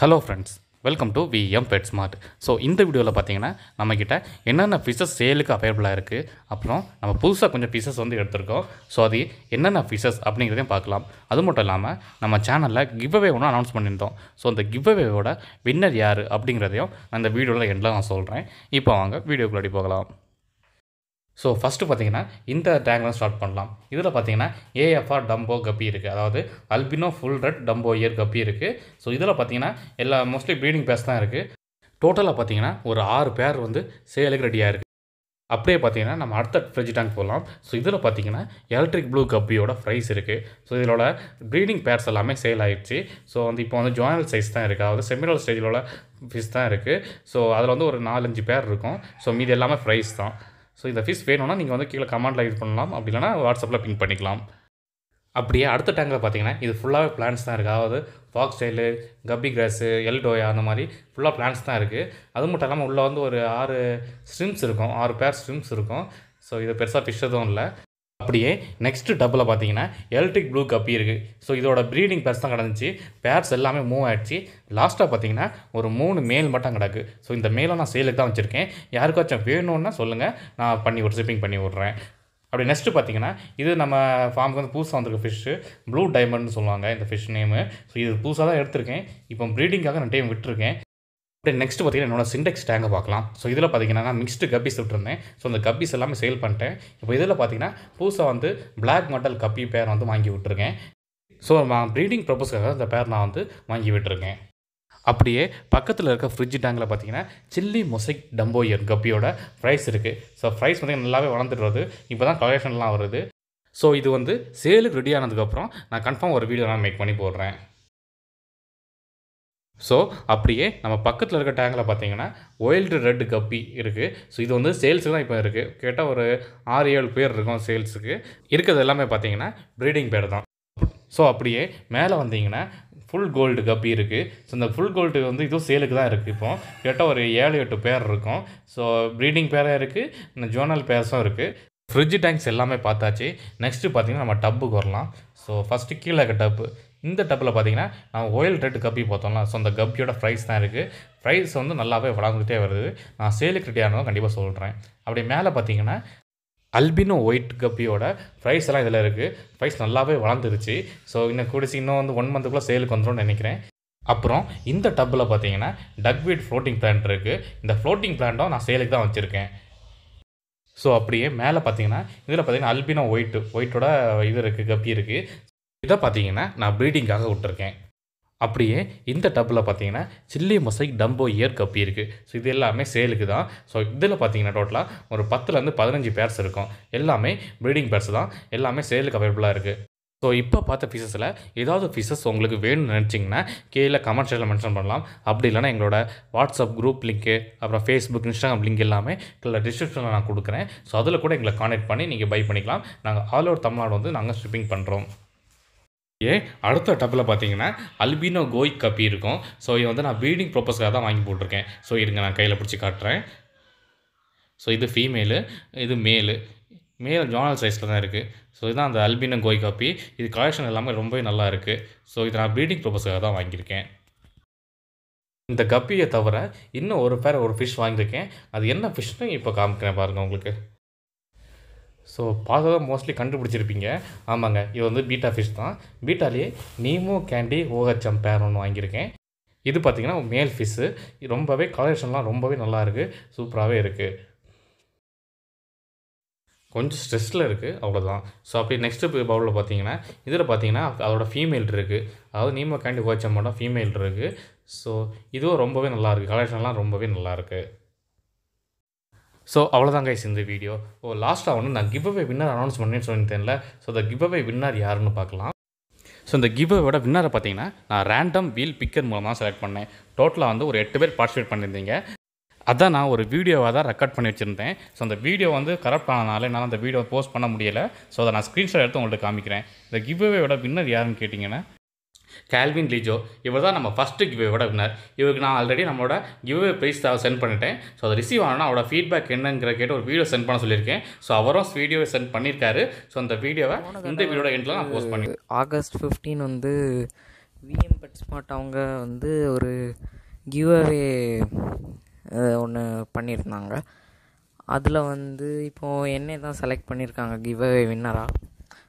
hello friends welcome to V M pet smart so இந்த வீடியோவில் பார்த்தீங்கன்னா நம்மக்கிட்ட என்னென்ன ஃபிஷஸ் சேலுக்கு அவைலபிளாக இருக்குது அப்புறம் நம்ம புதுசாக கொஞ்சம் ஃபிஷஸ் வந்து எடுத்திருக்கோம் ஸோ அது என்னென்ன ஃபிஷஸ் அப்படிங்கிறதையும் பார்க்கலாம் அது மட்டும் இல்லாமல் நம்ம சேனலில் கிவ்அவே ஒன்று அனௌன்ஸ் பண்ணியிருந்தோம் ஸோ அந்த கிவ்அவேவோட வின்னர் யார் அப்படிங்கிறதையும் அந்த வீடியோவில் எண்டில் நான் சொல்கிறேன் இப்போ வாங்க வீடியோக்குள்ளாடி போகலாம் ஸோ ஃபஸ்ட்டு பார்த்தீங்கன்னா இந்த டயக்ராம் ஸ்டார்ட் பண்ணலாம் இதில் பார்த்தீங்கன்னா ஏஎஃப்ஆர் டம்போ கப்பி இருக்குது அதாவது albino full red dumbo ear guppy இருக்குது ஸோ இதில் பார்த்தீங்கன்னா எல்லா மோஸ்ட்லி ப்ரீடிங் பேர்ஸ் தான் இருக்குது டோட்டலாக பார்த்தீங்கன்னா ஒரு ஆறு பேர் வந்து சேலுக்கு ரெடியாக இருக்குது அப்படியே பார்த்தீங்கன்னா நம்ம அடுத்த ஃப்ரிட்ஜ் டேங்க் போகலாம் ஸோ இதில் பார்த்தீங்கன்னா எலக்ட்ரிக் ப்ளூ கப்பியோட ப்ரைஸ் இருக்குது ஸோ இதோட ப்ரீடிங் பேர்ஸ் எல்லாமே சேல் ஆகிடுச்சு ஸோ வந்து இப்போ வந்து ஜாயினல் சைஸ் தான் இருக்குது அதாவது செமினல் ஸ்டேஜில் உள்ள ஃபிஷ் தான் இருக்குது ஸோ அதில் வந்து ஒரு நாலஞ்சு பேர் இருக்கும் ஸோ மீது எல்லாமே ஃப்ரைஸ் தான் ஸோ இந்த ஃபீஸ் வேணும்னா நீங்கள் வந்து கீழே கமெண்ட்டில் இது பண்ணலாம் அப்படி இல்லைனா வாட்ஸ்அப்பில் பின் பண்ணிக்கலாம் அப்படியே அடுத்த டேங்கில் பார்த்தீங்கன்னா இது ஃபுல்லாகவே பிளான்ஸ் தான் இருக்குது அதாவது ஃபாக்ஸ் டெயிலு கப்பி கிராஸு எல்டோயா அந்த மாதிரி ஃபுல்லாக பிளான்ஸ் தான் இருக்குது அது மட்டும் இல்லாமல் உள்ளே வந்து ஒரு ஆறு ஸ்ட்ரிம்ஸ் இருக்கும் ஆறு பேர் ஸ்ட்ரிம்ஸ் இருக்கும் ஸோ இது பெருசாக பிஷ் எதுவும் இல்லை அப்படியே நெக்ஸ்ட் டப்பில் பார்த்தீங்கன்னா எலக்ட்ரிக் ப்ளூ கப்பி இருக்குது ஸோ இதோட ப்ரீடிங் பேர்ஸ் தான் கிடந்துச்சு பேர்ஸ் எல்லாமே மூவ் ஆகிடுச்சு லாஸ்ட்டாக பார்த்தீங்கன்னா ஒரு மூணு மேல் மட்டும் கிடக்கு ஸோ இந்த மேலை நான் சேலுக்கு தான் வச்சுருக்கேன் யாருக்காச்சும் வேணும்னா சொல்லுங்கள் நான் பண்ணி ஒரு ஷிப்பிங் பண்ணி விட்றேன் அப்படி நெக்ஸ்ட்டு பார்த்தீங்கன்னா இது நம்ம ஃபார்முக்கு வந்து புதுசாக வந்திருக்க ஃபிஷ்ஷு ப்ளூ டைமண்ட்னு சொல்லுவாங்க இந்த ஃபிஷ் நேமு ஸோ இது புதுசாக தான் எடுத்திருக்கேன் இப்போ ப்ரீடிங்காக ரெண்டு டைம் விட்டுருக்கேன் அப்புறம் நெக்ஸ்ட் பார்த்தீங்கன்னா என்னோட சிண்டெக்ஸ் டேங்கை பார்க்கலாம் ஸோ இதில் பார்த்தீங்கன்னா நான் மிக்ஸ்டு கப்பீஸ் விட்டுருந்தேன் ஸோ அந்த கப்பீஸ் எல்லாமே சேல் பண்ணிட்டேன் இப்போ இதில் பார்த்திங்கன்னா புதுசாக வந்து பிளாக் மாடல் கப்பி பேர் வந்து வாங்கி விட்டுருக்கேன் ஸோ நான் ப்ரீடிங் ப்ரப்போஸ்க்காக அந்த பேர் நான் வந்து வாங்கி விட்டுருக்கேன் அப்படியே பக்கத்தில் இருக்க ஃப்ரிட்ஜ் டேங்கில் பார்த்தீங்கன்னா சில்லி மொசைக் டம்போயர் கப்பியோட ப்ரைஸ் இருக்குது ஸோ ப்ரைஸ் பார்த்தீங்கன்னா நல்லாவே வளர்ந்துட்டு வருது இப்போ தான் கலெக்ஷன்லாம் வருது ஸோ இது வந்து சேலுக்கு ரெடி ஆனதுக்கப்புறம் நான் கன்ஃபார்ம் ஒரு வீடியோ நான் மேக் பண்ணி போடுறேன் ஸோ அப்படியே நம்ம பக்கத்தில் இருக்க டேங்கில் பார்த்தீங்கன்னா ஒயில்டு ரெட் கப்பி இருக்குது ஸோ இது வந்து சேல்ஸுக்கு தான் இப்போ இருக்குது கேட்டால் ஒரு ஆறு ஏழு பேர் இருக்கும் சேல்ஸுக்கு இருக்கிறது எல்லாமே பார்த்தீங்கன்னா ப்ரீடிங் பேர் தான் ஸோ அப்படியே மேலே வந்தீங்கன்னா ஃபுல் கோல்டு கப்பி இருக்குது ஸோ இந்த ஃபுல் கோல்டு வந்து இதுவும் சேலுக்கு தான் இருக்குது இப்போ கேட்டால் ஒரு ஏழு எட்டு பேர் இருக்கும் ஸோ ப்ரீடிங் பேராக இருக்குது இந்த ஜோனல் பேர்ஸும் இருக்குது ஃப்ரிட்ஜ் டேங்க்ஸ் எல்லாமே பார்த்தாச்சு நெக்ஸ்ட்டு பார்த்தீங்கன்னா நம்ம டப்புக்கு வரலாம் ஸோ ஃபஸ்ட்டு கீழே இருக்க டப்பு இந்த டப்பில் பார்த்தீங்கன்னா நான் ஓயில் ரெட் கப்பி பார்த்தோம்னா ஸோ அந்த கப்பியோட ப்ரைஸ் தான் இருக்குது ப்ரைஸ் வந்து நல்லாவே வளர்ந்துகிட்டே வருது நான் சேலுக்கு ரெடியானதும் கண்டிப்பாக சொல்கிறேன் அப்படி மேலே பார்த்தீங்கன்னா அல்பினோ ஒயிட் கப்பியோட ப்ரைஸ் எல்லாம் இதில் இருக்குது ப்ரைஸ் நல்லாவே வளர்ந்துருச்சு ஸோ இன்னும் கூடிச்சு இன்னும் வந்து ஒன் மந்த்துக்குள்ளே சேலுக்கு வந்துடும் நினைக்கிறேன் அப்புறம் இந்த டப்பில் பார்த்தீங்கன்னா டக்வீட் ஃப்ளோட்டிங் பிளான்ட் இருக்குது இந்த ஃப்ளோட்டிங் பிளான்ட்டும் நான் சேலுக்கு தான் வச்சுருக்கேன் ஸோ அப்படியே மேலே பார்த்தீங்கன்னா இதில் பார்த்தீங்கன்னா அல்பினோ ஒயிட்டு ஒயிட்டோட இது இருக்குது கப்பி இருக்குது இதை பார்த்தீங்கன்னா நான் ப்ரீடிங்காக விட்டுருக்கேன் அப்படியே இந்த டப்பில் பார்த்தீங்கன்னா chilli mosaic Dumbo ear guppy இருக்குது ஸோ இது எல்லாமே சேலுக்கு தான் ஸோ இதில் பார்த்தீங்கன்னா டோட்டலாக ஒரு பத்துலேருந்து பதினஞ்சு பேர்ஸ் இருக்கும் எல்லாமே ப்ரீடிங் பேர்ஸ் தான் எல்லாமே சேலுக்கு அவைலபிளாக இருக்குது ஸோ இப்போ பார்த்த ஃபீஸஸில் ஏதாவது ஃபீஸஸ் உங்களுக்கு வேணும்னு நினச்சிங்கன்னா கீழே கமெண்ட் செக்ஷனில் மென்ஷன் பண்ணலாம் அப்படி இல்லைன்னா எங்களோட வாட்ஸ்அப் குரூப் லிங்க்கு அப்புறம் ஃபேஸ்புக் இன்ஸ்டாகிராம் லிங்க் எல்லாமே கீழே டிஸ்கிரிப்ஷனில் நான் கொடுக்குறேன் ஸோ அதில் கூட எங்களை கான்டெக்ட் பண்ணி நீங்கள் பை பண்ணிக்கலாம் நாங்கள் ஆல் ஓவர் தமிழ்நாடு வந்து நாங்கள் ஷிப்பிங் பண்ணுறோம் ஏ அடுத்த டப்பில் பார்த்தீங்கன்னா அல்பினோ கோய் கப்பி இருக்கும் ஸோ இது வந்து நான் ப்ரீடிங் ப்ரொப்பஸ்க்காக தான் வாங்கி போட்டிருக்கேன் ஸோ இருங்க நான் கையில் பிடிச்சி காட்டுறேன் ஸோ இது ஃபீமேலு இது மேலு மேல் ஜோனல் சைஸில் தான் இருக்குது ஸோ இதுதான் அந்த அல்பினோ கோய் காப்பி இது கலெக்ஷன் எல்லாமே ரொம்பவே நல்லா இருக்குது ஸோ இது நான் ப்ரீடிங் ப்ரொப்பஸ்க்காக தான் வாங்கியிருக்கேன் இந்த கப்பியை தவிர இன்னும் ஒரு பேர் ஒரு ஃபிஷ் வாங்கியிருக்கேன் அது என்ன ஃபிஷ்னு இப்போ காமிக்கிறேன் பாருங்கள் உங்களுக்கு ஸோ பார்த்தா மோஸ்ட்லி கண்டுபிடிச்சிருப்பீங்க ஆமாங்க இது வந்து பீட்டா ஃபிஷ் தான் பீட்டாலே நீமோ கேண்டி ஓஹெச்எம் பேர் ஒன்று வாங்கியிருக்கேன் இது பார்த்தீங்கன்னா மேல் ஃபிஷ்ஷு ரொம்பவே கலெக்ஷன்லாம் ரொம்பவே நல்லா இருக்குது சூப்பராகவே இருக்குது கொஞ்சம் ஸ்ட்ரெஸ்ஸில் இருக்குது அவ்வளோதான் ஸோ அப்படி நெக்ஸ்ட்டு பவுலில் பார்த்தீங்கன்னா இதில் பார்த்தீங்கன்னா அதோட ஃபீமேல் இருக்குது அதாவது நீமோ கேண்டி ஓச்சம் மட்டும் ஃபீமேல் இருக்குது ஸோ இதுவும் ரொம்பவே நல்லாயிருக்கு கலெக்ஷன்லாம் ரொம்பவே நல்லாயிருக்கு ஸோ அவ்வளோதாங்க கைஸ் இந்த வீடியோ ஓ லாஸ்ட்டாக ஒன்று நான் கிவ் அவே வின்னர் அனௌன்ஸ் பண்ணேன்னு தெரியல ஸோ அந்த கிவ் அவே வின்னர் யாருன்னு பார்க்கலாம் ஸோ இந்த கிவ் அவேட வின்னரை பார்த்தீங்கன்னா நான் ரேண்டம் வீல் பிக்கர் மூலமாக செலக்ட் பண்ணேன் டோட்டலாக வந்து ஒரு எட்டு பேர் பார்ட்டிசிபேட் பண்ணியிருந்தீங்க அதான் நான் ஒரு வீடியோவாக தான் ரெக்கார்ட் பண்ணி வச்சுருந்தேன் ஸோ அந்த வீடியோ வந்து கரெக்ட் ஆனதுனால என்னால் அந்த வீடியோ போஸ்ட் பண்ண முடியலை ஸோ அதை நான் ஸ்க்ரீன்ஷாட் எடுத்து உங்கள்கிட்ட காமிக்கிறேன் இந்த கிவ்வேவோட வின்னர் யாருன்னு கேட்டிங்கன்னா கேல்வின் லிஜோ இவர் தான் நம்ம ஃபஸ்ட்டு விட வினர் இவருக்கு நான் ஆல்ரெடி நம்மளோட கிவ்வே ப்ரைஸ் சென்ட் பண்ணிட்டேன் ஸோ அதை ரிசீவ் ஆனால் அவரோட ஃபீட்பேக் என்னங்கிற கேட்டு ஒரு வீடியோ சென்ட் பண்ண சொல்லியிருக்கேன் ஸோ அவரும் வீடியோவை சென்ட் பண்ணியிருக்காரு ஸோ அந்த வீடியோவை இந்த வீடியோட எண்டில் நான் போஸ்ட் பண்ணி ஆகஸ்ட் ஃபிஃப்டீன் வந்து விஎம் பட் ஸ்மார்ட் அவங்க வந்து ஒரு கிவ்அவே ஒன்று பண்ணியிருந்தாங்க அதில் வந்து இப்போது என்னை தான் செலக்ட் பண்ணியிருக்காங்க கிவ்அவே வின்னராக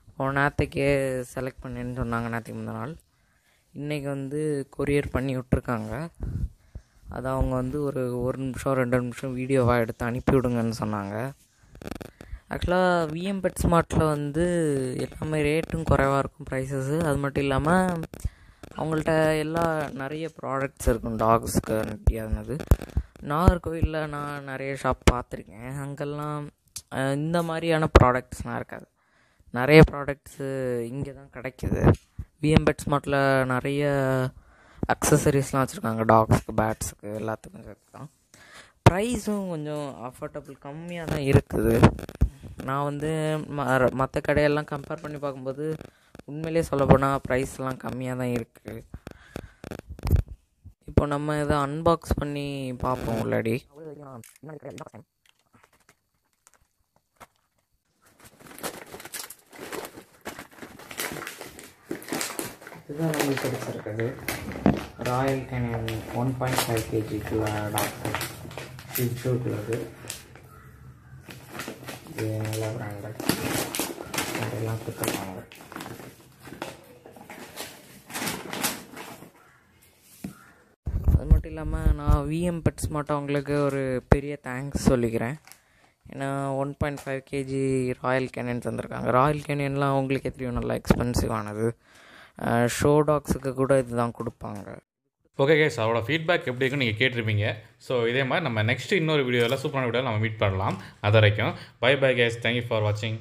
இப்போ நேற்றுக்கே செலக்ட் பண்ணேன்னு சொன்னாங்க நேற்றுக்கு முந்தின நாள் இன்றைக்கி வந்து கொரியர் பண்ணி விட்ருக்காங்க அது அவங்க வந்து ஒரு ஒரு நிமிஷம் ரெண்டு நிமிஷம் வீடியோவாக எடுத்து அனுப்பிவிடுங்கன்னு சொன்னாங்க ஆக்சுவலாக விஎம் பெட் ஸ்மார்ட்டில் வந்து எல்லாமே ரேட்டும் குறைவாக இருக்கும் ப்ரைஸஸ்ஸு அது மட்டும் இல்லாமல் அவங்கள்ட்ட எல்லா நிறைய ப்ராடக்ட்ஸ் இருக்கும் டாக்ஸ்க்கு அதுனது நாகர்கோவிலில் நான் நிறைய ஷாப் பார்த்துருக்கேன் அங்கெல்லாம் இந்த மாதிரியான ப்ராடக்ட்ஸ்லாம் இருக்காது நிறைய ப்ராடக்ட்ஸு இங்கே தான் கிடைக்கிது பிஎம்பெட் ஸ்மார்ட்டில் நிறைய அக்சசரிஸ்லாம் வச்சுருக்காங்க டாக்ஸுக்கு பேட்ஸுக்கு எல்லாத்துக்கும் தான் ப்ரைஸும் கொஞ்சம் அஃபோர்டபுள் கம்மியாக தான் இருக்குது நான் வந்து ம மற்ற கடையெல்லாம் கம்பேர் பண்ணி பார்க்கும்போது உண்மையிலே சொல்லப்போனால் ப்ரைஸ்லாம் கம்மியாக தான் இருக்குது இப்போ நம்ம இதை அன்பாக்ஸ் பண்ணி பார்ப்போம் உள்ளாடி இதுதான் நம்ம கிடைச்சிருக்குது Royal Canin one point five கேஜிக்குள்ள டாக்டர் ஃபிஷோக்குள்ளது இது நல்ல பிராண்டட் அதெல்லாம் கொடுத்துருக்காங்க அது மட்டும் இல்லாமல் நான் விஎம் பெட்ஸ் மட்டும் அவங்களுக்கு ஒரு பெரிய தேங்க்ஸ் சொல்லிக்கிறேன் ஏன்னா one point five KG Royal Canin தந்திருக்காங்க ராயல் கேனியன்லாம் அவங்களுக்கே தெரியும் நல்லா எக்ஸ்பென்சிவானது ஷோ டாக்ஸுக்கு கூட இதுதான் கொடுப்பாங்க ஓகே கேஸ் அவரோட ஃபீட்பேக் எப்படி இருக்குன்னு நீங்கள் கேட்டிருப்பீங்க ஸோ இதே மாதிரி நம்ம நெக்ஸ்ட் இன்னொரு வீடியோவில் சூப்பரான வீடியோவில் நம்ம மீட் பண்ணலாம் அது வரைக்கும் bye bye guys thank you for வாட்சிங்